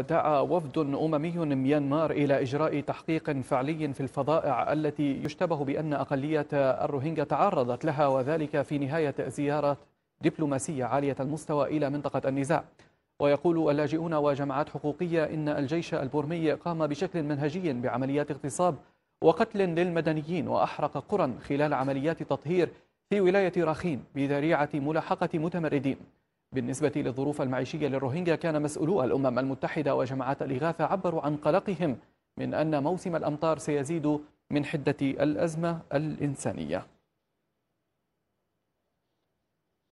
دعا وفد أممي ميانمار إلى إجراء تحقيق فعلي في الفضائع التي يشتبه بأن أقلية الروهينجا تعرضت لها وذلك في نهاية زيارة دبلوماسية عالية المستوى إلى منطقة النزاع ويقول اللاجئون وجماعات حقوقية إن الجيش البرمي قام بشكل منهجي بعمليات اغتصاب وقتل للمدنيين وأحرق قرى خلال عمليات تطهير في ولاية راخين بذريعة ملاحقة متمردين بالنسبة للظروف المعيشية للروهينجا كان مسؤولو الأمم المتحدة وجماعات الإغاثة عبروا عن قلقهم من أن موسم الأمطار سيزيد من حدة الأزمة الإنسانية